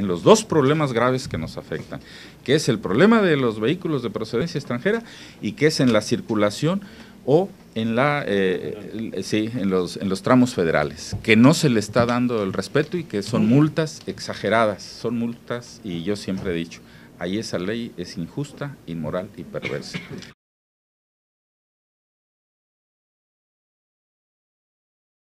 en los dos problemas graves que nos afectan, que es el problema de los vehículos de procedencia extranjera y que es en la circulación o en la eh, en los, los tramos federales, que no se le está dando el respeto y que son multas exageradas, son multas y yo siempre he dicho, ahí esa ley es injusta, inmoral y perversa.